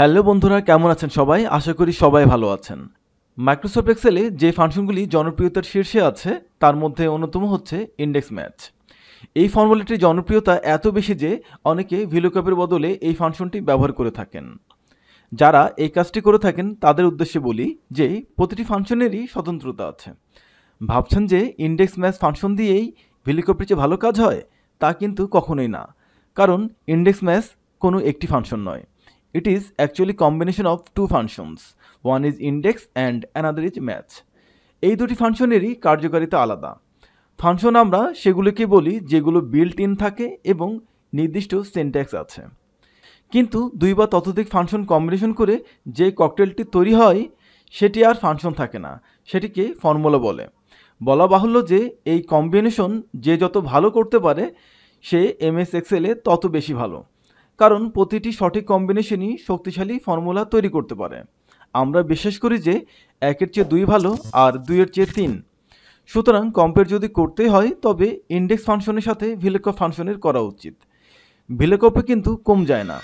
Hello বন্ধুরা কেমন আছেন সবাই আশা করি সবাই ভালো আছেন মাইক্রোসফট এক্সেলে যে ফাংশনগুলি জনপ্রিয়তার শীর্ষে আছে তার মধ্যে অন্যতম হচ্ছে ইন্ডেক্স ম্যাচ এই ফর্মুলাটির জনপ্রিয়তা এত বেশি যে অনেকে ভিলোকাপের বদলে এই ফাংশনটি ব্যবহার করে থাকেন যারা এই কাজটি করে থাকেন তাদের উদ্দেশ্যে বলি যে প্রতিটি ফাংশনেরই স্বতন্ত্রতা আছে ভাবছেন যে ইন্ডেক্স ম্যাচ ফাংশন দিয়েই ভিলোকাপের চেয়ে ভালো কাজ হয় তা কিন্তু কখনোই না কারণ ইন্ডেক্স ম্যাচ কোনো একটি ফাংশন নয় It is actually combination of two functions. One is index and another is match. এই দুটি ফাংশনেরই কার্যকারিতা আলাদা ফাংশন আমরা সেগুলোকে বলি যেগুলো বিল্ট ইন থাকে এবং নির্দিষ্ট সিনট্যাক্স আছে কিন্তু দুই বা ততোধিক ফাংশন কম্বিনেশন করে যে ককটেলটি তৈরি হয় সেটি আর ফাংশন থাকে না সেটিকে ফর্মুলা বলে বলা বাহুল্য যে এই কম্বিনেশন যে যত ভালো করতে পারে সে এম এস এক্সেলে তত বেশি ভালো কারণ প্রতিটি সঠিক কম্বিনেশনই শক্তিশালী ফর্মুলা তৈরি করতে পারে আমরা বিশ্বাস করি যে একের চেয়ে দুই ভালো আর দুইয়ের চেয়ে তিন সুতরাং কম্পেয়ার যদি করতে হয় তবে ইন্ডেক্স ফাংশনের সাথে ভিলেকপ ফাংশনের করা উচিত ভিলেকপে কিন্তু কম যায় না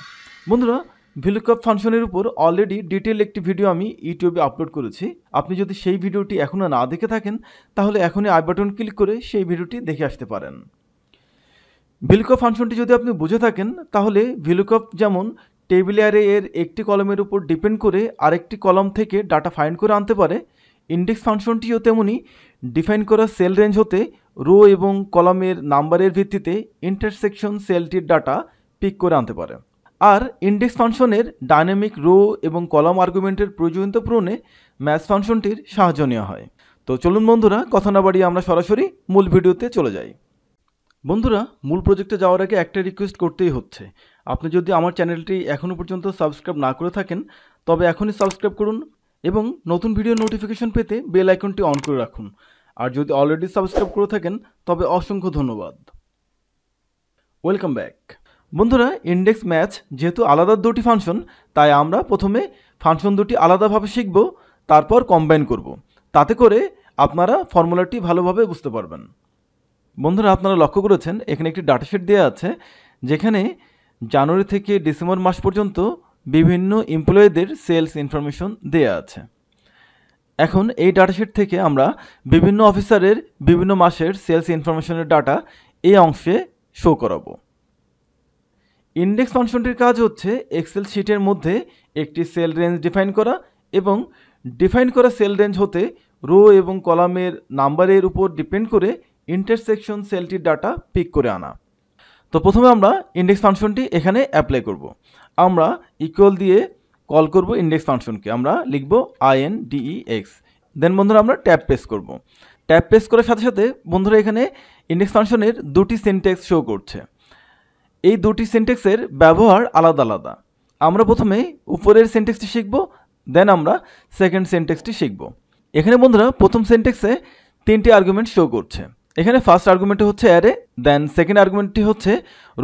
বন্ধুরা ভিলেকপ ফাংশনের উপর অলরেডি ডিটেল একটি ভিডিও আমি ইউটিউবে আপলোড করেছি আপনি যদি সেই ভিডিওটি এখনও না দেখে থাকেন তাহলে এখনই আই বাটন ক্লিক করে সেই ভিডিওটি দেখে আসতে পারেন ভিলুকপ ফাংশনটি যদি আপনি বুঝে থাকেন তাহলে ভিলুকপ যেমন টেবিল অ্যারে এর একটি কলমের উপর ডিপেন্ড করে আরেকটি কলম থেকে ডাটা ফাইন্ড করে আনতে পারে ইন্ডেক্স ফাংশনটিও তেমনি ডিফাইন করা সেল রেঞ্জ হতে রো এবং কলমের নাম্বারের ভিত্তিতে ইন্টারসেকশন সেলটির ডাটা পিক করে আনতে পারে আর ইন্ডেক্স ফাংশনের ডাইনামিক রো এবং কলম আর্গুমেন্টের প্রয়োজনীয়তা পূরণে ম্যাথ ফাংশনটির সাহায্য নেওয়া হয় তো চলুন বন্ধুরা কথা না বাড়িয়ে আমরা সরাসরি মূল ভিডিওতে চলে যাই বন্ধুরা মূল প্রজেক্টে যাওয়ার আগে একটা রিকোয়েস্ট করতেই হচ্ছে আপনি যদি আমার চ্যানেলটি এখনও পর্যন্ত সাবস্ক্রাইব না করে থাকেন তবে এখনই সাবস্ক্রাইব করুন এবং নতুন ভিডিও নোটিফিকেশন পেতে বেল আইকনটি অন করে রাখুন আর যদি অলরেডি সাবস্ক্রাইব করে থাকেন তবে অসংখ্য ধন্যবাদ ওয়েলকাম ব্যাক বন্ধুরা ইন্ডেক্স ম্যাচ যেহেতু আলাদা দুটি ফাংশন তাই আমরা প্রথমে ফাংশন দুটি আলাদাভাবে শিখব তারপর কম্বাইন করব তাতে করে আপনারা ফর্মুলাটি ভালোভাবে বুঝতে পারবেন বন্ধুরা আপনারা লক্ষ্য করেছেন এখানে একটি ডাটাশিট দেওয়া আছে যেখানে জানুয়ারি থেকে ডিসেম্বর মাস পর্যন্ত বিভিন্ন এমপ্লয়েদের সেলস ইনফরমেশন দেওয়া আছে এখন এই ডাটাশিট থেকে আমরা বিভিন্ন অফিসারের বিভিন্ন মাসের সেলস ইনফরমেশনের ডাটা এই অংশে শো করাবো ইন্ডেক্স ফাংশনটির কাজ হচ্ছে এক্সেল শিটের মধ্যে একটি সেল রেঞ্জ ডিফাইন করা এবং ডিফাইন করা সেল রেঞ্জ হতে রো এবং কলামের নাম্বারের উপর ডিপেন্ড করে ইন্টারসেকশন সেলটির ডাটা পিক করে আনা তো প্রথমে আমরা ইন্ডেক্স ফাংশনটি এখানে অ্যাপ্লাই করব। আমরা ইকুয়াল দিয়ে কল করব ইন্ডেক্স ফাংশনকে আমরা লিখব আইএন ডিই এক্স দেন বন্ধুরা আমরা ট্যাপ প্রেস করব। ট্যাপ প্রেস করার সাথে সাথে বন্ধুরা এখানে ইন্ডেক্স ফাংশনের দুটি সিনটেক্স শো করছে এই দুটি সিনটেক্সের ব্যবহার আলাদা আলাদা আমরা প্রথমে উপরের সিনটেক্সটি শিখব দেন আমরা সেকেন্ড সেন্টেক্সটি শিখব এখানে বন্ধুরা প্রথম সেন্টেক্সে তিনটি আর্গুমেন্ট শো করছে এখানে ফার্স্ট আর্গুমেন্টটি হচ্ছে অ্যারে দেন সেকেন্ড আর্গুমেন্টটি হচ্ছে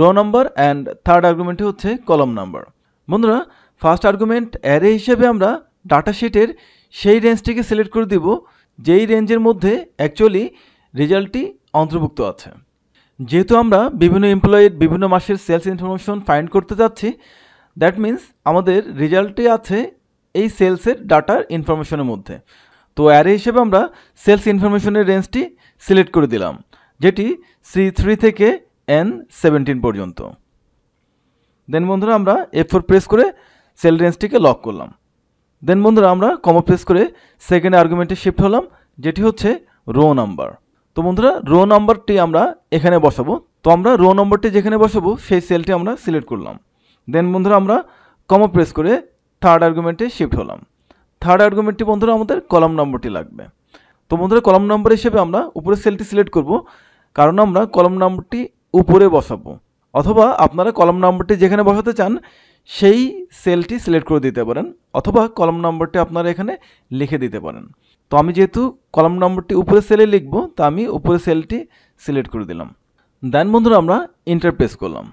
রো নাম্বার অ্যান্ড থার্ড আর্গুমেন্টটি হচ্ছে কলম নাম্বার বন্ধুরা ফার্স্ট আর্গুমেন্ট অ্যারে হিসেবে আমরা ডাটা শিটের সেই রেঞ্জটিকে সিলেক্ট করে দিব যেই রেঞ্জের মধ্যে অ্যাকচুয়ালি রেজাল্টটি অন্তর্ভুক্ত আছে যেহেতু আমরা বিভিন্ন এমপ্লয়ের বিভিন্ন মাসের সেলস ইনফরমেশন ফাইন্ড করতে যাচ্ছি দ্যাট মিন্স আমাদের রেজাল্টটি আছে এই সেলসের ডাটার ইনফরমেশনের মধ্যে তো অ্যারে হিসেবে আমরা সেলস ইনফরমেশনের রেঞ্জটি সিলেক্ট করে দিলাম যেটি সি থ্রি থেকে এন সেভেন্টিন পর্যন্ত দেন বন্ধুরা আমরা এফ ফোর প্রেস করে সেল রেঞ্জটিকে লক করলাম দেন বন্ধুরা আমরা কমা প্রেস করে সেকেন্ড আর্গুমেন্টে শিফট হলাম যেটি হচ্ছে রো নাম্বার তো বন্ধুরা রো নাম্বারটি আমরা এখানে বসাবো তো আমরা রো নম্বরটি যেখানে বসাবো সেই সেলটি আমরা সিলেক্ট করলাম দেন বন্ধুরা আমরা কমা প্রেস করে থার্ড আর্গুমেন্টে শিফট হলাম থার্ড আর্গুমেন্টটি বন্ধুরা আমাদের কলাম নম্বরটি লাগবে তো বন্ধুরা কলম নাম্বার হিসেবে আমরা উপরে সেলটি সিলেক্ট করব কারণ আমরা কলম নাম্বারটি উপরে বসাবো অথবা আপনারা কলম নাম্বারটি যেখানে বসাতে চান সেই সেলটি সিলেক্ট করে দিতে পারেন অথবা কলম নাম্বারটি আপনারা এখানে লিখে দিতে পারেন তো আমি যেহেতু কলম নাম্বারটি উপরে সেলে লিখব তা আমি উপরে সেলটি সিলেক্ট করে দিলাম দেন বন্ধুরা আমরা ইন্টারপ্রেস করলাম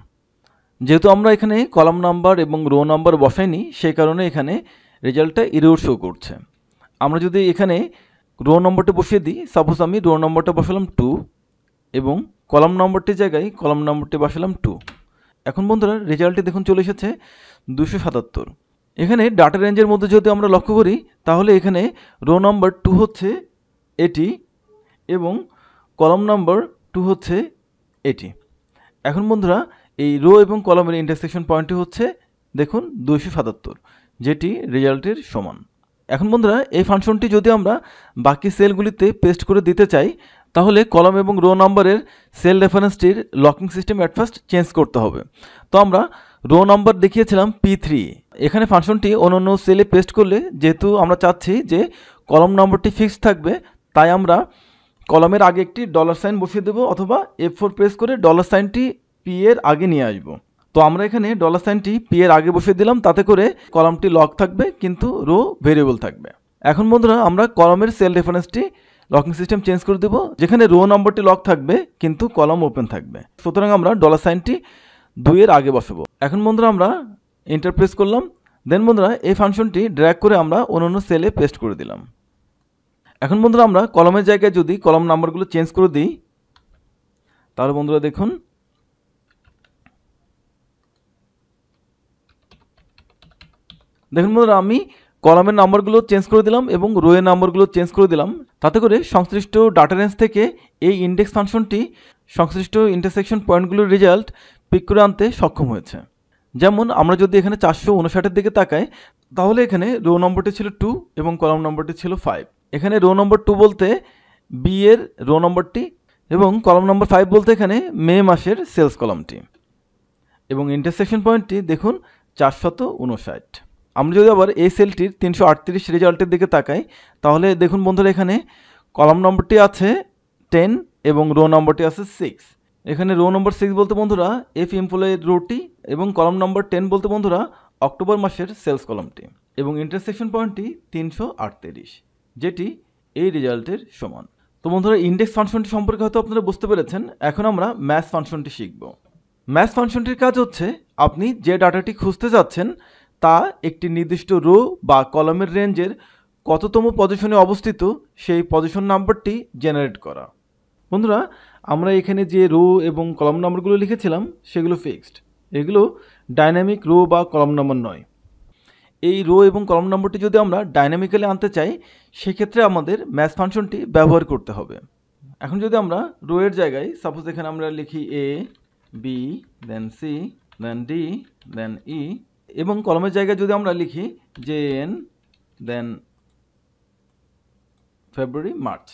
যেহেতু আমরা এখানে কলাম নাম্বার এবং রো নাম্বার বসাইনি সেই কারণে এখানে রেজাল্টটা ইরোর শো করছে আমরা যদি এখানে রো নম্বরটি বসিয়ে দিই সাপোজ আমি রো নম্বরটা বসালাম টু এবং কলাম নম্বরটির জায়গায় কলাম নম্বরটি বসালাম টু এখন বন্ধুরা রেজাল্টটি দেখুন চলে এসেছে দুশো সাতাত্তর এখানে ডাটা রেঞ্জের মধ্যে যদি আমরা লক্ষ্য করি তাহলে এখানে রো নম্বর টু হচ্ছে এটি এবং কলাম নম্বর টু হচ্ছে এটি এখন বন্ধুরা এই রো এবং কলমের ইন্টারসেকশন পয়েন্টটি হচ্ছে দেখুন দুইশো সাতাত্তর যেটি রেজাল্টের সমান এখন বন্ধুরা এই ফাংশনটি যদি আমরা বাকি সেলগুলিতে পেস্ট করে দিতে চাই তাহলে কলম এবং রো নাম্বারের সেল রেফারেন্সটির locking system at first change করতে হবে তো আমরা রো নাম্বার দেখিয়েছিলাম পি থ্রি এখানে ফাংশনটি অন্য সেলে পেস্ট করলে যেহেতু আমরা চাচ্ছি যে কলম নম্বরটি ফিক্সড থাকবে তাই আমরা কলমের আগে একটি ডলার সাইন বসিয়ে দেবো অথবা এফ ফোর প্রেস করে ডলার সাইনটি পি এর আগে নিয়ে আসবো তো আমরা এখানে ডলার সাইনটি পি এর আগে বসিয়ে দিলাম তাতে করে কলামটি লক থাকবে কিন্তু রো ভেরিয়েবল থাকবে এখন বন্ধুরা আমরা কলমের সেল রেফারেন্সটি লকিং সিস্টেম চেঞ্জ করে দেবো যেখানে রো নম্বরটি লক থাকবে কিন্তু কলম ওপেন থাকবে সুতরাং আমরা ডলার সাইনটি দুইয়ের আগে বসাবো এখন বন্ধুরা আমরা ইন্টারপ্রেস করলাম দেন বন্ধুরা এই ফাংশনটি ড্র্যাগ করে আমরা অন্যান্য সেলে পেস্ট করে দিলাম এখন বন্ধুরা আমরা কলমের জায়গায় যদি কলম নাম্বারগুলো চেঞ্জ করে দিই তাহলে বন্ধুরা দেখুন দেখুন বন্ধুরা আমি কলামের নাম্বারগুলো চেঞ্জ করে দিলাম এবং রোয়ের নাম্বারগুলো চেঞ্জ করে দিলাম তাতে করে সংশ্লিষ্ট ডাটা রেঞ্জ থেকে এই ইন্ডেক্স ফাংশনটি সংশ্লিষ্ট ইন্টারসেকশন পয়েন্টগুলোর রেজাল্ট পিক করে আনতে সক্ষম হয়েছে যেমন আমরা যদি এখানে চারশো উনষাটের দিকে তাকাই তাহলে এখানে রো নম্বরটি ছিল টু এবং কলাম নম্বরটি ছিল ফাইভ এখানে রো নম্বর টু বলতে বি এর রো নম্বরটি এবং কলাম নম্বর ফাইভ বলতে এখানে মে মাসের সেলস কলামটি এবং ইন্টারসেকশন পয়েন্টটি দেখুন চারশত উনষাট আমরা যদি আবার এই সেলটির তিনশো আটত্রিশ রেজাল্টের দিকে তাকাই তাহলে দেখুন বন্ধুরা এখানে কলাম নম্বরটি আছে টেন এবং রো নম্বরটি আছে সিক্স এখানে রো নম্বর সিক্স বলতে বন্ধুরা এফ এমপ্লয়ের রোটি এবং কলাম নম্বর টেন বলতে বন্ধুরা অক্টোবর মাসের সেলস কলামটি এবং ইন্টারসেকশন পয়েন্টটি তিনশো আটত্রিশ যেটি এই রেজাল্টের সমান তো বন্ধুরা ইন্ডেক্স ফাংশনটি সম্পর্কে হয়তো আপনারা বুঝতে পেরেছেন এখন আমরা ম্যাথ ফাংশনটি শিখব ম্যাথ ফাংশনটির কাজ হচ্ছে আপনি যে ডাটাটি খুঁজতে যাচ্ছেন তা একটি নির্দিষ্ট রো বা কলমের রেঞ্জের কততম পজিশনে অবস্থিত সেই পজিশন নাম্বারটি জেনারেট করা বন্ধুরা আমরা এখানে যে রো এবং কলম নাম্বারগুলো লিখেছিলাম সেগুলো ফিক্সড এগুলো ডাইনামিক রো বা কলম নাম্বার নয় এই রো এবং কলম নম্বরটি যদি আমরা ডাইনামিক্যালি আনতে চাই সেক্ষেত্রে আমাদের ম্যাথ ফাংশনটি ব্যবহার করতে হবে এখন যদি আমরা রো এর জায়গায় সাপোজ এখানে আমরা লিখি A B then C then D then E এবং কলমের জায়গায় যদি আমরা লিখি যে এন দেন ফেব্রুয়ারি মার্চ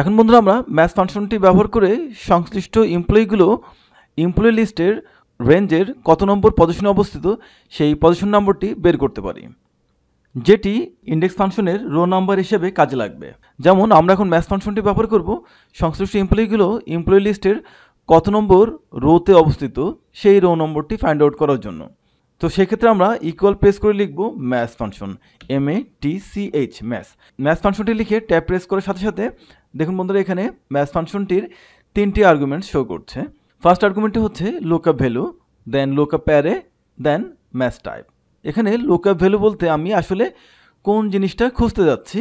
এখন বন্ধুরা আমরা ম্যাথ ফাংশনটি ব্যবহার করে সংশ্লিষ্ট এমপ্লয়িগুলো এমপ্লয়ি লিস্টের রেঞ্জের কত নম্বর পজিশনে অবস্থিত সেই পজিশন নম্বরটি বের করতে পারি যেটি ইন্ডেক্স ফাংশনের রো নাম্বার হিসেবে কাজে লাগবে যেমন আমরা এখন ম্যাথ ফাংশনটি ব্যবহার করব সংশ্লিষ্ট এমপ্লয়িগুলো এমপ্লয়ি লিস্টের কত নম্বর রোতে অবস্থিত সেই রো নম্বরটি ফাইন্ড আউট করার জন্য তো সেক্ষেত্রে আমরা ইকুয়াল প্রেস করে লিখব match function M A T C H match match ফাংশনটি লিখে ট্যাপ প্রেস করার সাথে সাথে দেখুন বন্ধুরা এখানে ম্যাথ ফাংশনটির তিনটি আর্গুমেন্ট শো করছে ফার্স্ট আর্গুমেন্টটি হচ্ছে লোকা ভ্যালু দেন লোকা প্যারে দেন ম্যাথ টাইপ এখানে লোকা ভ্যালু বলতে আমি আসলে কোন জিনিসটা খুঁজতে যাচ্ছি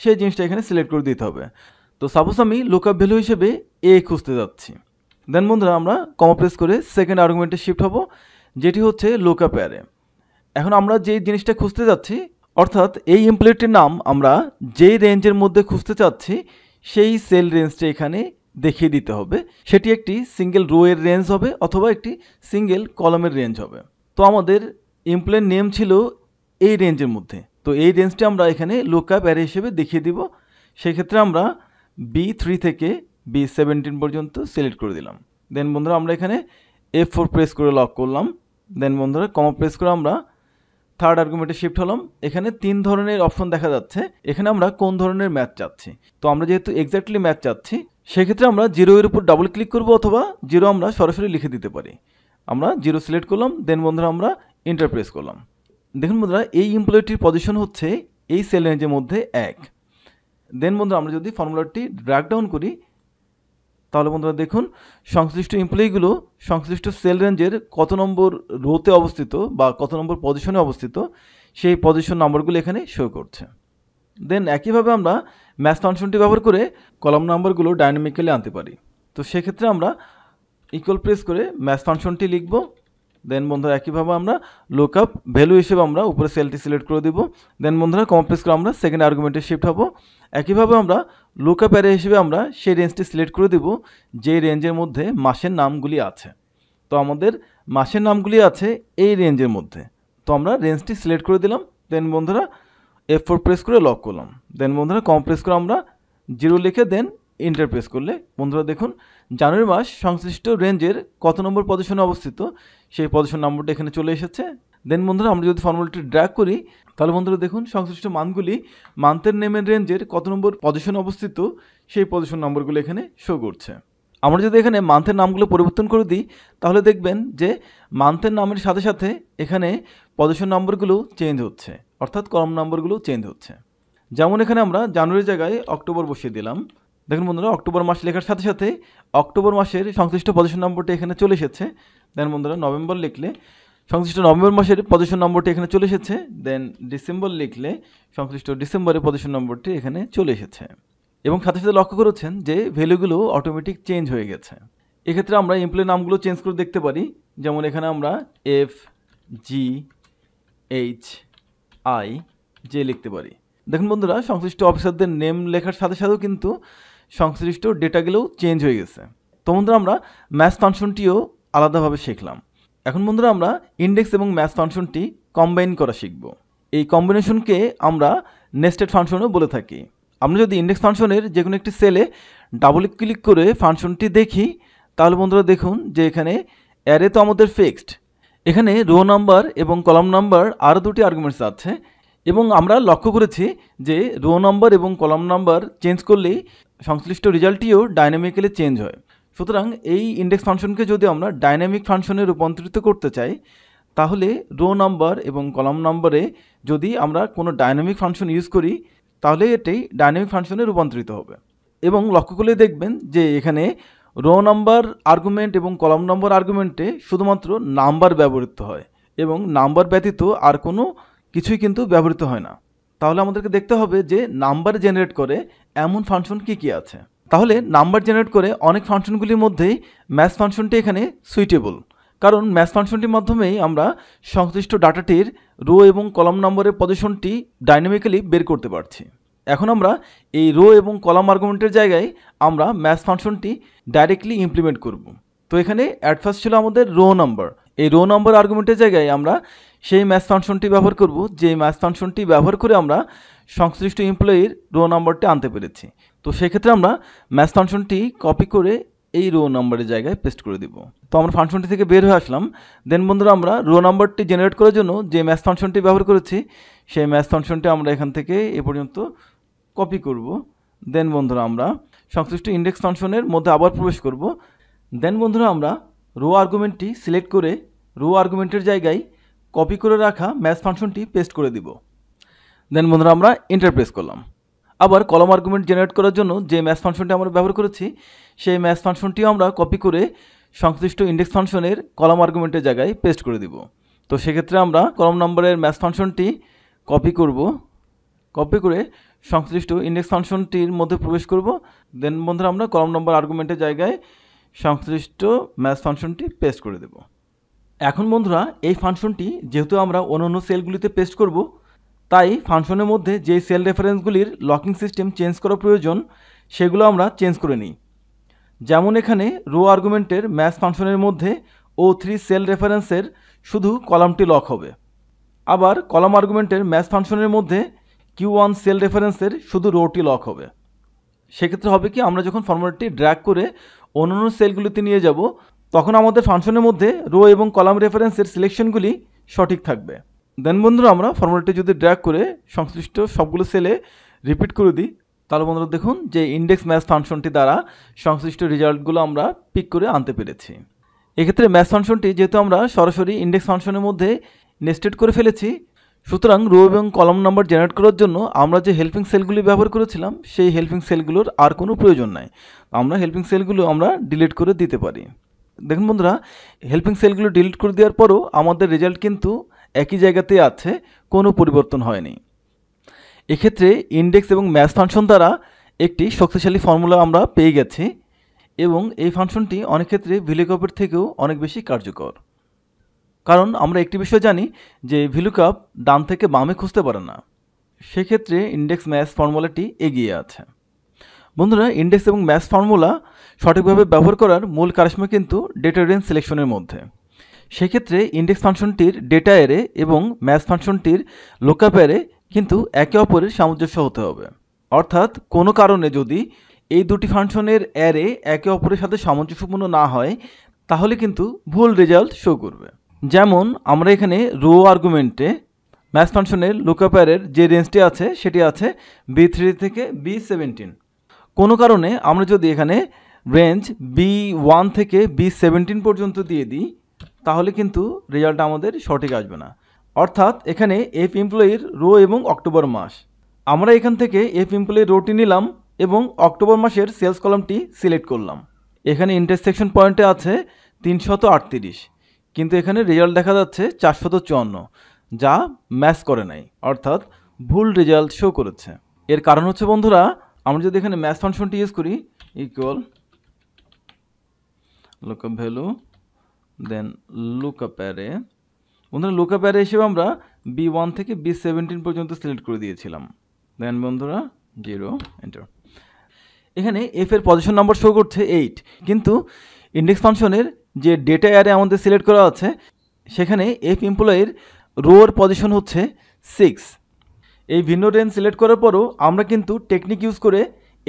সেই জিনিসটা এখানে সিলেক্ট করে দিতে হবে তো সাপোজ আমি লোকা ভ্যালু হিসেবে এ খুঁজতে যাচ্ছি দেন বন্ধুরা আমরা কমা প্রেস করে সেকেন্ড আর্গুমেন্টে শিফট হবো যেটি হচ্ছে লোকা পেয়ারে এখন আমরা যে জিনিসটা খুঁজতে যাচ্ছি অর্থাৎ এই এমপ্লয়েটির নাম আমরা যেই রেঞ্জের মধ্যে খুঁজতে চাচ্ছি সেই সেল রেঞ্জটা এখানে দেখিয়ে দিতে হবে সেটি একটি সিঙ্গেল রো এর রেঞ্জ হবে অথবা একটি সিঙ্গেল কলমের রেঞ্জ হবে তো আমাদের এমপ্লয়ের নেম ছিল এই রেঞ্জের মধ্যে তো এই রেঞ্জটি আমরা এখানে লোকা প্যারে হিসেবে দেখিয়ে দিব সেক্ষেত্রে আমরা বি থ্রি থেকে বি সেভেন্টিন পর্যন্ত সিলেক্ট করে দিলাম দেন বন্ধুরা আমরা এখানে এফ ফোর প্রেস করে লক করলাম দেন বন্ধুরা কমা প্রেস করে আমরা থার্ড আর্গুমেন্টে শিফট হলাম এখানে তিন ধরনের অপশন দেখা যাচ্ছে এখানে আমরা কোন ধরনের ম্যাথ চাচ্ছি তো আমরা যেহেতু এক্স্যাক্টলি ম্যাথ চাচ্ছি সেক্ষেত্রে আমরা জিরো এর উপর ডাবল ক্লিক করব অথবা জিরো আমরা সরাসরি লিখে দিতে পারি আমরা জিরো সিলেক্ট করলাম দেন বন্ধুরা আমরা ইন্টারপ্রেস করলাম দেখুন বন্ধুরা এই এমপ্লয়টির পজিশন হচ্ছে এই সেল রেঞ্জের মধ্যে এক দেন বন্ধুরা আমরা যদি ফর্মুলাটি ড্রাকডাউন করি তাহলে বন্ধুরা দেখুন সংশ্লিষ্ট এমপ্লয়িগুলো সংশ্লিষ্ট সেল রেঞ্জের কত নম্বর রোতে অবস্থিত বা কত নম্বর পজিশনে অবস্থিত সেই পজিশন নম্বরগুলো এখানে শো করছে দেন একইভাবে আমরা ম্যাথ ফাংশনটি ব্যবহার করে কলাম নাম্বারগুলো ডাইনামিক্যালি আনতে পারি তো সেক্ষেত্রে আমরা ইকুয়াল প্রেস করে ম্যাথ ফাংশনটি লিখব দেন বন্ধুরা একইভাবে আমরা লুক আপ ভ্যালু হিসেবে আমরা উপরে সেলটি সিলেক্ট করে দিব দেন বন্ধুরা কমপ্লেক্স করে আমরা সেকেন্ড আর্গুমেন্টে শিফট হব একইভাবে আমরা লুক আপ অ্যারে হিসেবে আমরা সেই রেঞ্জটি সিলেক্ট করে দিব যে রেঞ্জের মধ্যে মাসের নামগুলি আছে তো আমাদের মাসের নামগুলি আছে এই রেঞ্জের মধ্যে তো আমরা রেঞ্জটি সিলেক্ট করে দিলাম দেন বন্ধুরা এফ ফোর প্রেস করে লক করলাম দেন বন্ধুরা কম করে আমরা জিরো লিখে দেন এন্টার প্রেস করলে বন্ধুরা দেখুন জানুয়ারি মাস সংশ্লিষ্ট রেঞ্জের কত নম্বর পজিশনে অবস্থিত সেই পজিশন নম্বরটা এখানে চলে এসেছে দেন বন্ধুরা আমরা যদি ফর্মুলাটি ড্র্যাক করি তাহলে বন্ধুরা দেখুন সংশ্লিষ্ট মানগুলি মান্থের নেমের রেঞ্জের কত নম্বর পজিশন অবস্থিত সেই পজিশন নম্বরগুলো এখানে শো করছে আমরা যদি এখানে মান্থের নামগুলো পরিবর্তন করে দিই তাহলে দেখবেন যে মান্থের নামের সাথে সাথে এখানে পজিশন নম্বরগুলো চেঞ্জ হচ্ছে অর্থাৎ কলম নম্বরগুলো চেঞ্জ হচ্ছে যেমন এখানে আমরা জানুয়ারি জায়গায় অক্টোবর বসিয়ে দিলাম দেখুন বন্ধুরা অক্টোবর মাস লেখার সাথে সাথে অক্টোবর মাসের সংশ্লিষ্ট পজিশন নম্বরটি এখানে চলে এসেছে দেন বন্ধুরা নভেম্বর লিখলে সংশ্লিষ্ট নভেম্বর মাসের পজিশন নম্বরটি এখানে চলে এসেছে দেন ডিসেম্বর লিখলে সংশ্লিষ্ট ডিসেম্বরের পজিশন নম্বরটি এখানে চলে এসেছে এবং সাথে সাথে লক্ষ্য করেছেন যে ভ্যালুগুলো অটোমেটিক চেঞ্জ হয়ে গেছে এক্ষেত্রে আমরা এমপ্লয়ের নামগুলো চেঞ্জ করে দেখতে পারি যেমন এখানে আমরা এফ জি এইচ আই যে লিখতে পারি দেখুন বন্ধুরা সংশ্লিষ্ট অফিসারদের নেম লেখার সাথে সাথেও কিন্তু সংশ্লিষ্ট ডেটাগুলোও চেঞ্জ হয়ে গেছে তো বন্ধুরা আমরা ম্যাথ ফাংশনটিও আলাদাভাবে শিখলাম এখন বন্ধুরা আমরা ইন্ডেক্স এবং ম্যাথ ফাংশনটি কম্বাইন করা শিখব এই কম্বিনেশনকে আমরা নেস্টেড ফাংশনও বলে থাকি আমরা যদি ইন্ডেক্স ফাংশনের যে কোনো একটি সেলে ডাবল ক্লিক করে ফাংশনটি দেখি তাহলে বন্ধুরা দেখুন যে এখানে অ্যারে তো আমাদের ফিক্সড এখানে রো নাম্বার এবং কলাম নাম্বার আরও দুটি আর্গুমেন্টস আছে এবং আমরা লক্ষ্য করেছি যে রো নাম্বার এবং কলাম নাম্বার চেঞ্জ করলেই সংশ্লিষ্ট রেজাল্টটিও ডাইনামিক্যালি চেঞ্জ হয় সুতরাং এই ইন্ডেক্স ফাংশনকে যদি আমরা ডাইনামিক ফাংশনে রূপান্তরিত করতে চাই তাহলে রো নাম্বার এবং কলাম নাম্বারে যদি আমরা কোনো ডাইনামিক ফাংশন ইউজ করি তাহলে এটি ডাইনামিক ফাংশনে রূপান্তরিত হবে এবং লক্ষ্য করলে দেখবেন যে এখানে রো নাম্বার আর্গুমেন্ট এবং কলাম নাম্বার আর্গুমেন্টে শুধুমাত্র নাম্বার ব্যবহৃত হয় এবং নাম্বার ব্যতীত আর কোনো কিছুই কিন্তু ব্যবহৃত হয় না তাহলে আমাদেরকে দেখতে হবে যে নাম্বার জেনারেট করে এমন ফাংশন কি কি আছে তাহলে নাম্বার জেনারেট করে অনেক ফাংশনগুলির মধ্যেই ম্যাথ ফাংশনটি এখানে সুইটেবল কারণ ম্যাথ ফাংশনটির মাধ্যমেই আমরা সংশ্লিষ্ট ডাটাটির রো এবং কলাম নম্বরের পজিশনটি ডাইনামিক্যালি বের করতে পারছি এখন আমরা এই রো এবং কলাম আর্গুমেন্টের জায়গায় আমরা ম্যাথ ফাংশনটি ডাইরেক্টলি ইমপ্লিমেন্ট করব তো এখানে অ্যাট ফার্স্ট ছিল আমাদের রো নাম্বার এই রো নাম্বার আর্গুমেন্টের জায়গায় আমরা সেই ম্যাচ ফাংশনটি ব্যবহার করব যে ম্যাচ ফাংশনটি ব্যবহার করে আমরা সংশ্লিষ্ট এমপ্লয়ির রো নাম্বারটি আনতে পেরেছি তো সেক্ষেত্রে আমরা ম্যাচ ফাংশনটি কপি করে এই রো নাম্বারের জায়গায় পেস্ট করে দিব তো আমরা ফাংশনটি থেকে বের হয়ে আসলাম দেন বন্ধুরা আমরা রো নাম্বারটি জেনারেট করার জন্য যে ম্যাথ ফাংশনটি ব্যবহার করেছি সেই ম্যাথ ফাংশনটি আমরা এখান থেকে এ পর্যন্ত কপি করব দেন বন্ধুরা আমরা সংশ্লিষ্ট ইন্ডেক্স ফাংশনের মধ্যে আবার প্রবেশ করব দেন বন্ধুরা আমরা রো আর্গুমেন্টটি সিলেক্ট করে রো আর্গুমেন্টের জায়গায় কপি করে রাখা ম্যাথ ফাংশনটি পেস্ট করে দিব দেন বন্ধুরা আমরা এন্টার প্রেস করলাম আবার কলম আর্গুমেন্ট জেনারেট করার জন্য যে ম্যাথ ফাংশনটি আমরা ব্যবহার করেছি সেই ম্যাথ ফাংশনটিও আমরা কপি করে সংশ্লিষ্ট ইন্ডেক্স ফাংশনের কলম আর্গুমেন্টের জায়গায় পেস্ট করে দিব তো সেক্ষেত্রে আমরা কলম নম্বরের ম্যাথ ফাংশনটি কপি করব কপি করে সংশ্লিষ্ট ইন্ডেক্স ফাংশনটির মধ্যে প্রবেশ করব দেন বন্ধুরা আমরা কলম নম্বর আর্গুমেন্টের জায়গায় সংশ্লিষ্ট ম্যাথ ফাংশনটি পেস্ট করে দেবো এখন বন্ধুরা এই ফাংশনটি যেহেতু আমরা অন্যান্য সেলগুলিতে পেস্ট করব তাই ফাংশনের মধ্যে যে সেল রেফারেন্সগুলির লকিং সিস্টেম চেঞ্জ করা প্রয়োজন সেগুলো আমরা চেঞ্জ করে নিই যেমন এখানে রো আর্গুমেন্টের ম্যাথ ফাংশনের মধ্যে ও থ্রি সেল রেফারেন্সের শুধু কলামটি লক হবে আবার কলাম আর্গুমেন্টের ম্যাথ ফাংশনের মধ্যে কিউ ওয়ান সেল রেফারেন্সের শুধু রোটি লক হবে সেক্ষেত্রে হবে কি আমরা যখন ফর্মুলাটি ড্র্যাক করে অন্য অন্য সেলগুলিতে নিয়ে যাব তখন আমাদের ফাংশনের মধ্যে রো এবং কলাম রেফারেন্সের সিলেকশনগুলি সঠিক থাকবে দেন বন্ধুরা আমরা ফর্মুলাটি যদি ড্র্যাক করে সংশ্লিষ্ট সবগুলো সেলে রিপিট করে দিই তাহলে বন্ধুরা দেখুন যে ইন্ডেক্স ম্যাথ ফাংশনটি দ্বারা সংশ্লিষ্ট রেজাল্টগুলো আমরা পিক করে আনতে পেরেছি এক্ষেত্রে ম্যাথ ফাংশনটি যেহেতু আমরা সরাসরি ইন্ডেক্স ফাংশনের মধ্যে নেস্টেড করে ফেলেছি সুতরাং রো এবং কলম নাম্বার জেনারেট করার জন্য আমরা যে হেল্পিং সেলগুলি ব্যবহার করেছিলাম সেই হেল্পিং সেলগুলোর আর কোনো প্রয়োজন নাই আমরা হেল্পিং সেলগুলো আমরা ডিলিট করে দিতে পারি দেখুন বন্ধুরা হেল্পিং সেলগুলো ডিলিট করে দেওয়ার পরও আমাদের রেজাল্ট কিন্তু একই জায়গাতে আছে কোনো পরিবর্তন হয়নি এক্ষেত্রে ইন্ডেক্স এবং ম্যাথ ফাংশন দ্বারা একটি শক্তিশালী ফর্মুলা আমরা পেয়ে গেছি এবং এই ফাংশনটি অনেক ক্ষেত্রে কাপের থেকেও অনেক বেশি কার্যকর কারণ আমরা একটি বিষয় জানি যে ভিলুকাপ ডান থেকে বামে খুঁজতে পারে না সেক্ষেত্রে ইন্ডেক্স ম্যাথ ফর্মুলাটি এগিয়ে আছে বন্ধুরা ইন্ডেক্স এবং ম্যাথ ফর্মুলা সঠিকভাবে ব্যবহার করার মূল কারিশ্মা কিন্তু ডেটা রেঞ্জ সিলেকশনের মধ্যে সেক্ষেত্রে ইন্ডেক্স ফাংশনটির ডেটা এরে এবং ম্যাথ ফাংশনটির লোকাপ এরে কিন্তু একে অপরের সামঞ্জস্য হতে হবে অর্থাৎ কোনো কারণে যদি এই দুটি ফাংশনের অ্যারে একে অপরের সাথে সামঞ্জস্যপূর্ণ না হয় তাহলে কিন্তু ভুল রেজাল্ট শো করবে যেমন আমরা এখানে রো আর্গুমেন্টে ম্যাথ ফাংশনের লোকাপ অ্যারের যে রেঞ্জটি আছে সেটি আছে বি থ্রি থেকে বি সেভেন্টিন কোনো কারণে আমরা যদি এখানে রেঞ্জ বি ওয়ান থেকে বি সেভেন্টিন পর্যন্ত দিয়ে দিই তাহলে কিন্তু রেজাল্টটা আমাদের সঠিক আসবে না অর্থাৎ এখানে এফ এমপ্লয়ির রো এবং অক্টোবর মাস আমরা এখান থেকে এফ এমপ্লয়ির রোটি নিলাম এবং অক্টোবর মাসের সেলস কলামটি সিলেক্ট করলাম এখানে ইন্টারসেকশন পয়েন্টে আছে তিনশত আটত্রিশ কিন্তু এখানে রেজাল্ট দেখা যাচ্ছে চারশত চুয়ান্ন যা ম্যাচ করে নাই অর্থাৎ ভুল রেজাল্ট শো করেছে এর কারণ হচ্ছে বন্ধুরা আমরা যদি এখানে ম্যাথ ফাংশনটি ইউজ করি equal lookup value then lookup array বন্ধুরা লুকআপ অ্যারে হিসেবে আমরা বি ওয়ান থেকে বি সেভেন্টিন পর্যন্ত সিলেক্ট করে দিয়েছিলাম দেন বন্ধুরা জিরো এন্টার এখানে এফ এর পজিশন নাম্বার শো করছে এইট কিন্তু ইন্ডেক্স ফাংশনের যে ডেটা অ্যারে আমাদের সিলেক্ট করা আছে সেখানে এফ এমপ্লয়ের রোয়ার পজিশন হচ্ছে সিক্স এই ভিন্ন রেঞ্জ সিলেক্ট করার পরও আমরা কিন্তু টেকনিক ইউজ করে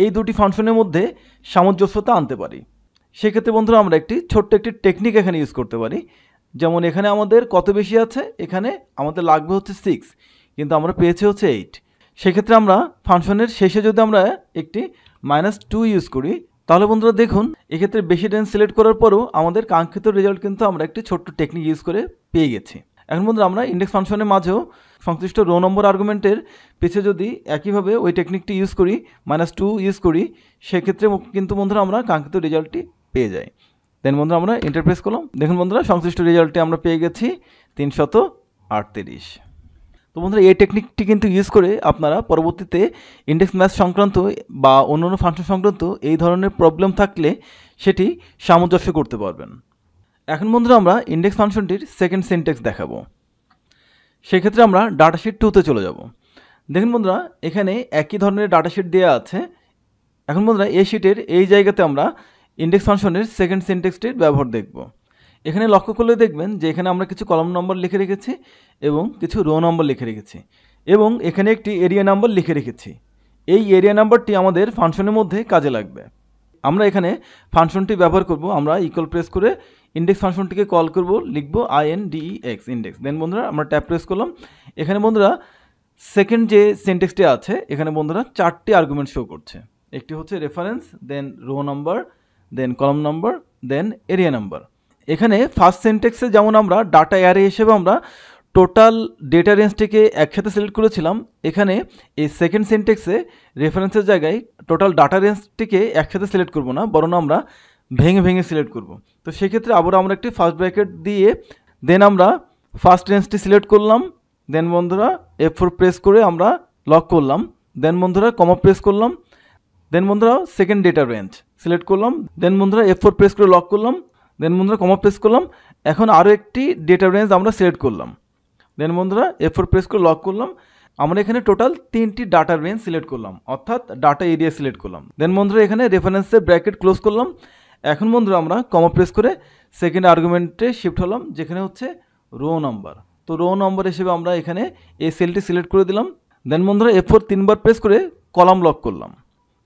এই দুটি ফাংশনের মধ্যে সামঞ্জস্যতা আনতে পারি সেক্ষেত্রে বন্ধুরা আমরা একটি ছোট্ট একটি টেকনিক এখানে ইউজ করতে পারি যেমন এখানে আমাদের কত বেশি আছে এখানে আমাদের লাগবে হচ্ছে সিক্স কিন্তু আমরা পেয়েছি হচ্ছে এইট সেক্ষেত্রে আমরা ফাংশনের শেষে যদি আমরা একটি মাইনাস টু ইউজ করি তাহলে বন্ধুরা দেখুন এক্ষেত্রে বেশি রেঞ্জ সিলেক্ট করার পরও আমাদের কাঙ্ক্ষিত রেজাল্ট কিন্তু আমরা একটি ছোট্ট টেকনিক ইউজ করে পেয়ে গেছি এখন বন্ধুরা আমরা ইন্ডেক্স ফাংশনের মাঝেও সংশ্লিষ্ট রো নম্বর আর্গুমেন্টের পিছিয়ে যদি একইভাবে ওই টেকনিকটি ইউজ করি মাইনাস টু ইউজ করি সেক্ষেত্রে কিন্তু বন্ধুরা আমরা কাঙ্ক্ষিত রেজাল্টটি পেয়ে যাই দেন বন্ধুরা আমরা ইন্টারপ্রেস করলাম দেখুন বন্ধুরা সংশ্লিষ্ট রেজাল্টটি আমরা পেয়ে গেছি তিনশত আটত্রিশ তো বন্ধুরা এই টেকনিকটি কিন্তু ইউজ করে আপনারা পরবর্তীতে ইন্ডেক্স ম্যাথ সংক্রান্ত বা অন্য অন্য ফাংশন সংক্রান্ত এই ধরনের প্রবলেম থাকলে সেটি সামঞ্জস্য করতে পারবেন এখন বন্ধুরা আমরা ইন্ডেক্স ফাংশনটির সেকেন্ড সিনটেক্স দেখাবো সেক্ষেত্রে আমরা ডাটাশিট টুতে চলে যাব দেখুন বন্ধুরা এখানে একই ধরনের ডাটাশিট দেওয়া আছে এখন বন্ধুরা এই শিটের এই জায়গাতে আমরা ইন্ডেক্স ফাংশনের সেকেন্ড সিনটেক্সটির ব্যবহার দেখব এখানে লক্ষ্য করলে দেখবেন যে এখানে আমরা কিছু কলম নম্বর লিখে রেখেছি এবং কিছু রো নম্বর লিখে রেখেছি এবং এখানে একটি এরিয়া নাম্বার লিখে রেখেছি এই এরিয়া নাম্বারটি আমাদের ফাংশনের মধ্যে কাজে লাগবে আমরা এখানে ফাংশনটি ব্যবহার করব আমরা ইকুয়াল প্রেস করে ইন্ডেক্স ফাংশনটিকে কল করব লিখব I N D E X index then বন্ধুরা আমরা ট্যাপ প্রেস করলাম এখানে বন্ধুরা সেকেন্ড যে সেন্টেক্সটি আছে এখানে বন্ধুরা চারটি আর্গুমেন্ট শো করছে একটি হচ্ছে reference then row number then column number then area number এখানে ফার্স্ট সেন্টেক্সে যেমন আমরা ডাটা অ্যারে হিসেবে আমরা টোটাল ডেটা রেঞ্জটিকে একসাথে সিলেক্ট করেছিলাম এখানে এই সেকেন্ড সেন্টেক্সে রেফারেন্সের জায়গায় টোটাল ডাটা রেঞ্জটিকে একসাথে সিলেক্ট করব না বরং আমরা ভেঙে ভেঙে সিলেক্ট করব তো সেক্ষেত্রে আবার আমরা একটি ফার্স্ট ব্র্যাকেট দিয়ে দেন আমরা ফার্স্ট রেঞ্জটি সিলেক্ট করলাম দেন বন্ধুরা এফ ফোর প্রেস করে আমরা লক করলাম দেন বন্ধুরা কমা প্রেস করলাম দেন বন্ধুরা সেকেন্ড ডেটা রেঞ্জ সিলেক্ট করলাম দেন বন্ধুরা এফ ফোর প্রেস করে লক করলাম দেন বন্ধুরা কমা প্রেস করলাম এখন আরও একটি ডেটা রেঞ্জ আমরা সিলেক্ট করলাম দেন বন্ধুরা এফ ফোর প্রেস করে লক করলাম আমরা এখানে টোটাল তিনটি ডাটা রেঞ্জ সিলেক্ট করলাম অর্থাৎ ডাটা এরিয়া সিলেক্ট করলাম দেন বন্ধুরা এখানে রেফারেন্সের ব্র্যাকেট ক্লোজ করলাম এখন বন্ধুরা আমরা কমা প্রেস করে সেকেন্ড আর্গুমেন্টে শিফট হলাম যেখানে হচ্ছে রো নাম্বার তো রো নাম্বার হিসেবে আমরা এখানে এই সেলটি সিলেক্ট করে দিলাম দেন বন্ধুরা এফ ফোর তিনবার প্রেস করে কলাম লক করলাম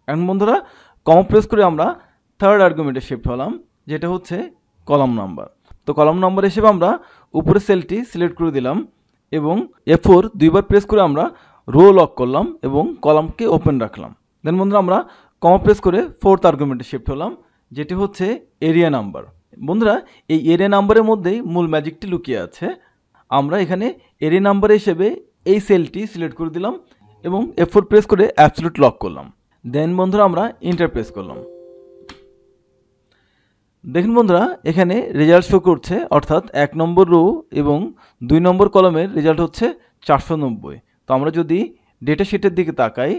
এখন বন্ধুরা কম প্রেস করে আমরা থার্ড আর্গুমেন্টে শিফট হলাম যেটা হচ্ছে কলাম নাম্বার তো কলাম নাম্বার হিসেবে আমরা উপরে সেলটি সিলেক্ট করে দিলাম এবং এ ফোর দুইবার প্রেস করে আমরা রো লক করলাম এবং কলামকে ওপেন রাখলাম দেন বন্ধুরা আমরা কমা প্রেস করে ফোর্থ আর্গুমেন্টে শিফট হলাম যেটি হচ্ছে এরিয়া নাম্বার বন্ধুরা এই এরিয়া নাম্বারের মধ্যেই মূল ম্যাজিকটি লুকিয়ে আছে আমরা এখানে এরিয়া নাম্বার হিসেবে এই সেলটি সিলেক্ট করে দিলাম এবং ফোর প্রেস করে অ্যাবসলুট লক করলাম দেন বন্ধুরা আমরা ইন্টার প্রেস করলাম দেখুন বন্ধুরা এখানে রেজাল্ট শো করছে অর্থাৎ এক নম্বর রো এবং দুই নম্বর কলমের রেজাল্ট হচ্ছে চারশো নব্বই তো আমরা যদি ডেটা শিটের দিকে তাকাই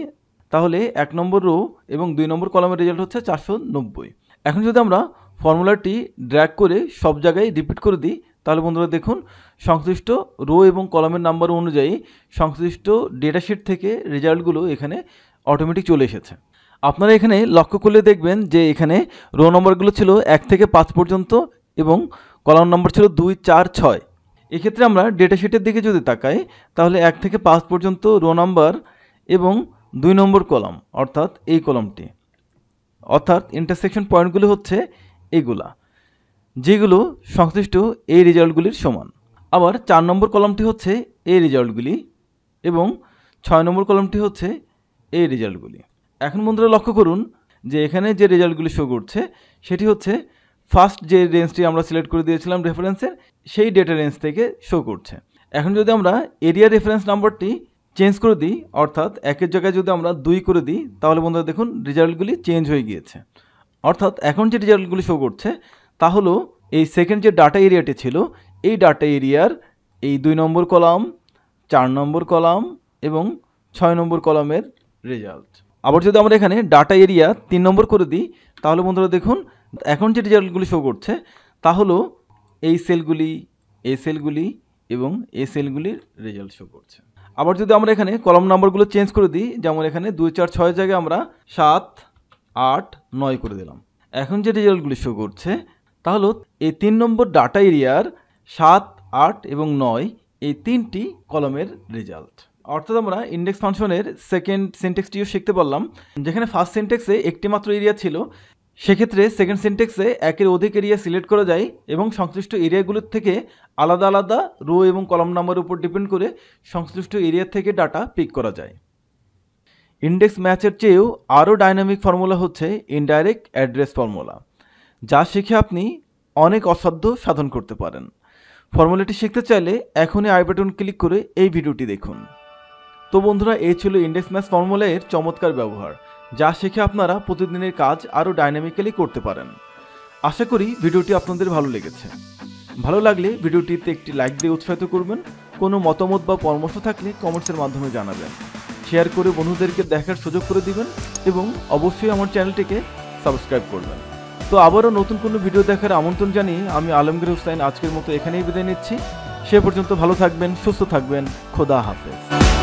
তাহলে এক নম্বর রো এবং দুই নম্বর কলমের রেজাল্ট হচ্ছে চারশো নব্বই এখন যদি আমরা ফর্মুলাটি ড্র্যাগ করে সব জায়গায় রিপিট করে দিই তাহলে বন্ধুরা দেখুন সংশ্লিষ্ট রো এবং কলমের নাম্বার অনুযায়ী সংশ্লিষ্ট শিট থেকে রেজাল্টগুলো এখানে অটোমেটিক চলে এসেছে আপনারা এখানে লক্ষ্য করলে দেখবেন যে এখানে রো নম্বরগুলো ছিল এক থেকে পাঁচ পর্যন্ত এবং কলাম নম্বর ছিল দুই চার ছয় এক্ষেত্রে আমরা ডেটা শিটের দিকে যদি তাকাই তাহলে এক থেকে পাঁচ পর্যন্ত রো নাম্বার এবং দুই নম্বর কলাম অর্থাৎ এই কলমটি অর্থাৎ ইন্টারসেকশন পয়েন্টগুলো হচ্ছে এগুলা যেগুলো সংশ্লিষ্ট এই রেজাল্টগুলির সমান আবার চার নম্বর কলমটি হচ্ছে এই রেজাল্টগুলি এবং ছয় নম্বর কলমটি হচ্ছে এই রেজাল্টগুলি এখন বন্ধুরা লক্ষ্য করুন যে এখানে যে রেজাল্টগুলি শো করছে সেটি হচ্ছে ফার্স্ট যে রেঞ্জটি আমরা সিলেক্ট করে দিয়েছিলাম রেফারেন্সের সেই ডেটা রেঞ্জ থেকে শো করছে এখন যদি আমরা এরিয়া রেফারেন্স নাম্বারটি চেঞ্জ করে দিই অর্থাৎ একের জায়গায় যদি আমরা দুই করে দিই তাহলে বন্ধুরা দেখুন রেজাল্টগুলি চেঞ্জ হয়ে গিয়েছে অর্থাৎ এখন যে রেজাল্টগুলি শো করছে তা হলো এই সেকেন্ড যে ডাটা এরিয়াটি ছিল এই ডাটা এরিয়ার এই দুই নম্বর কলাম চার নম্বর কলাম এবং ছয় নম্বর কলামের রেজাল্ট আবার যদি আমরা এখানে ডাটা এরিয়া তিন নম্বর করে দিই তাহলে বন্ধুরা দেখুন এখন যে রেজাল্টগুলি শো করছে তা হলো এই সেলগুলি এ সেলগুলি এবং এ সেলগুলির রেজাল্ট শো করছে আবার যদি আমরা এখানে কলম নাম্বারগুলো চেঞ্জ করে দিই যেমন এখানে দুই চার ছয় জায়গায় আমরা সাত আট নয় করে দিলাম এখন যে রেজাল্টগুলি শো করছে তা হলো এই তিন নম্বর ডাটা এরিয়ার সাত আট এবং নয় এই তিনটি কলমের রেজাল্ট অর্থাৎ আমরা ইন্ডেক্স ফাংশনের সেকেন্ড সিনটেক্সটিও শিখতে পারলাম যেখানে ফার্স্ট সিনটেক্সে একটি মাত্র এরিয়া ছিল সেক্ষেত্রে সেকেন্ড সিনটেক্সে একের অধিক এরিয়া সিলেক্ট করা যায় এবং সংশ্লিষ্ট এরিয়াগুলোর থেকে আলাদা আলাদা রো এবং কলম নাম্বারের উপর ডিপেন্ড করে সংশ্লিষ্ট এরিয়া থেকে ডাটা পিক করা যায় ইন্ডেক্স ম্যাচের চেয়েও আরও ডাইনামিক ফর্মুলা হচ্ছে ইনডাইরেক্ট অ্যাড্রেস ফর্মুলা যা শিখে আপনি অনেক অসাধ্য সাধন করতে পারেন ফর্মুলাটি শিখতে চাইলে এখনই আইবাটন ক্লিক করে এই ভিডিওটি দেখুন তো বন্ধুরা এই ছিল ইন্ডেক্স ম্যাচ ফর্মুলা এর চমৎকার ব্যবহার যা শিখে আপনারা প্রতিদিনের কাজ আরও ডাইনামিক্যালি করতে পারেন আশা করি ভিডিওটি আপনাদের ভালো লেগেছে ভালো লাগলে ভিডিওটিতে একটি লাইক দিয়ে উৎসাহিত করবেন কোনো মতামত বা পরামর্শ থাকলে কমেন্টসের মাধ্যমে জানাবেন শেয়ার করে বন্ধুদেরকে দেখার সুযোগ করে দিবেন এবং অবশ্যই আমার চ্যানেলটিকে সাবস্ক্রাইব করবেন তো আবারও নতুন কোনো ভিডিও দেখার আমন্ত্রণ জানিয়ে আমি আলমগীর হুসাইন আজকের মতো এখানেই বিদায় নিচ্ছি সে পর্যন্ত ভালো থাকবেন সুস্থ থাকবেন খোদা হাফেজ